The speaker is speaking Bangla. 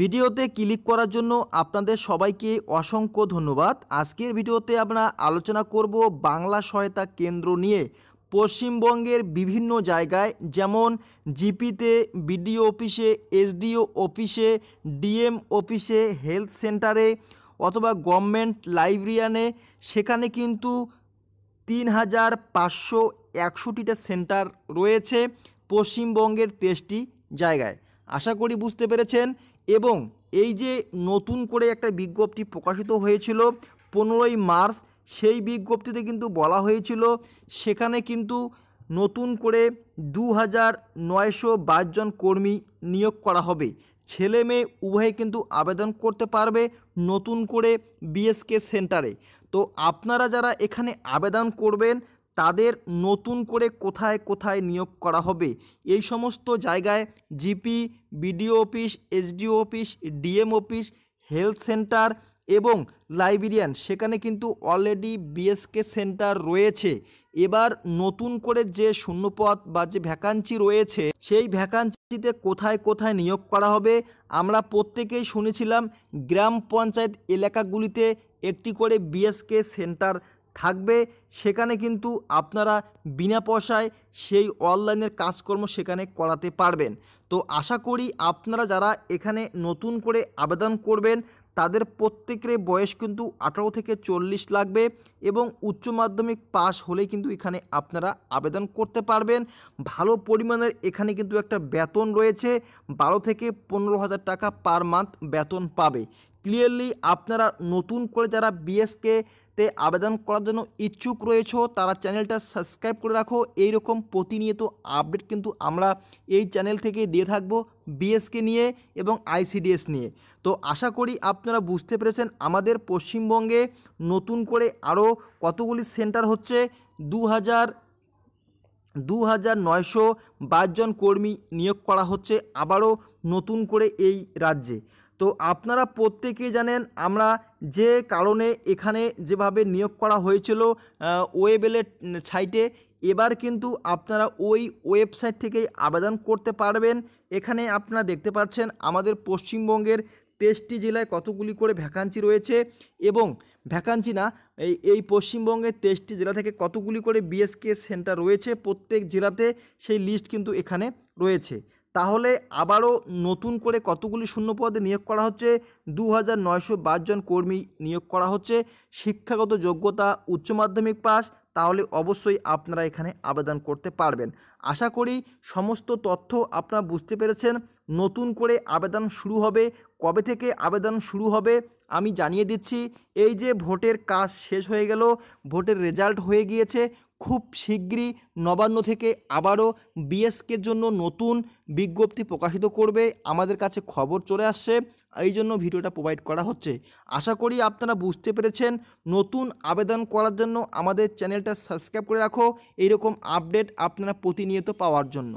ভিডিওতে ক্লিক করার জন্য আপনাদের সবাইকে অসংখ্য ধন্যবাদ আজকের ভিডিওতে আমরা আলোচনা করব বাংলা সহায়তা কেন্দ্র নিয়ে পশ্চিমবঙ্গের বিভিন্ন জায়গায় যেমন জিপিতে বিডিও অফিসে এসডিও অফিসে ডিএম অফিসে হেলথ সেন্টারে অথবা গভর্নমেন্ট লাইব্রেরিয়ানে সেখানে কিন্তু তিন হাজার পাঁচশো একষট্টিটা সেন্টার রয়েছে পশ্চিমবঙ্গের তেইশটি জায়গায় আশা করি বুঝতে পেরেছেন এবং এই যে নতুন করে একটা বিজ্ঞপ্তি প্রকাশিত হয়েছিল পনেরোই মার্চ সেই বিজ্ঞপ্তিতে কিন্তু বলা হয়েছিল সেখানে কিন্তু নতুন করে দু হাজার নয়শো জন কর্মী নিয়োগ করা হবে ছেলে মেয়ে উভয়ে কিন্তু আবেদন করতে পারবে নতুন করে বিএসকে সেন্টারে তো আপনারা যারা এখানে আবেদন করবেন তাদের নতুন করে কোথায় কোথায় নিয়োগ করা হবে এই সমস্ত জায়গায় GP BDO office SDO office DM office health centre এবং লাইব্রেরিয়ান সেখানে কিন্তু অলরেডি বিএসকে সেন্টার রয়েছে এবার নতুন করে যে শূন্যপথ বা যে ভ্যাকান্সি রয়েছে সেই ভ্যাকান্সিতে কোথায় কোথায় নিয়োগ করা হবে আমরা প্রত্যেকেই শুনেছিলাম গ্রাম পঞ্চায়েত এলাকাগুলিতে একটি করে বিএসকে সেন্টার থাকবে সেখানে কিন্তু আপনারা বিনা পয়সায় সেই অনলাইনের কাজকর্ম সেখানে করাতে পারবেন তো আশা করি আপনারা যারা এখানে নতুন করে আবেদন করবেন তাদের প্রত্যেকের বয়স কিন্তু আঠারো থেকে চল্লিশ লাগবে এবং উচ্চ মাধ্যমিক পাশ হলে কিন্তু এখানে আপনারা আবেদন করতে পারবেন ভালো পরিমাণের এখানে কিন্তু একটা বেতন রয়েছে বারো থেকে পনেরো হাজার টাকা পার মান্থ বেতন পাবে ক্লিয়ারলি আপনারা নতুন করে যারা বিএসকে তে আবেদন করার জন্য ইচ্ছুক রয়েছে তারা চ্যানেলটা সাবস্ক্রাইব করে রাখো এইরকম প্রতিনিয়ত আপডেট কিন্তু আমরা এই চ্যানেল থেকে দিয়ে থাকবো বিএসকে নিয়ে এবং আইসিডিএস নিয়ে তো আশা করি আপনারা বুঝতে পেরেছেন আমাদের পশ্চিমবঙ্গে নতুন করে আরও কতগুলি সেন্টার হচ্ছে দু হাজার দু হাজার নয়শো বাইশ জন কর্মী নিয়োগ করা হচ্ছে আবারও নতুন করে এই রাজ্যে তো আপনারা প্রত্যেকেই জানেন আমরা যে কারণে এখানে যেভাবে নিয়োগ করা হয়েছিল ওয়েবেলের সাইটে এবার কিন্তু আপনারা ওই ওয়েবসাইট থেকেই আবেদন করতে পারবেন এখানে আপনারা দেখতে পাচ্ছেন আমাদের পশ্চিমবঙ্গের তেইশটি জেলায় কতগুলি করে ভ্যাকান্সি রয়েছে এবং ভ্যাকান্সি না এই এই পশ্চিমবঙ্গের তেইশটি জেলা থেকে কতগুলি করে বিএসকে সেন্টার রয়েছে প্রত্যেক জেলাতে সেই লিস্ট কিন্তু এখানে রয়েছে তাহলে আবারও নতুন করে কতগুলি শূন্যপদে নিয়োগ করা হচ্ছে দু হাজার নয়শো জন কর্মী নিয়োগ করা হচ্ছে শিক্ষাগত যোগ্যতা উচ্চ মাধ্যমিক পাস তাহলে অবশ্যই আপনারা এখানে আবেদন করতে পারবেন আশা করি সমস্ত তথ্য আপনারা বুঝতে পেরেছেন নতুন করে আবেদন শুরু হবে কবে থেকে আবেদন শুরু হবে আমি জানিয়ে দিচ্ছি এই যে ভোটের কাজ শেষ হয়ে গেল ভোটের রেজাল্ট হয়ে গিয়েছে খুব শীঘ্রই নবান্ন থেকে আবারও বিএসকের জন্য নতুন বিজ্ঞপ্তি প্রকাশিত করবে আমাদের কাছে খবর চলে আসছে এই জন্য ভিডিওটা প্রোভাইড করা হচ্ছে আশা করি আপনারা বুঝতে পেরেছেন নতুন আবেদন করার জন্য আমাদের চ্যানেলটা সাবস্ক্রাইব করে রাখো এইরকম আপডেট আপনারা প্রতিনিয়ত পাওয়ার জন্য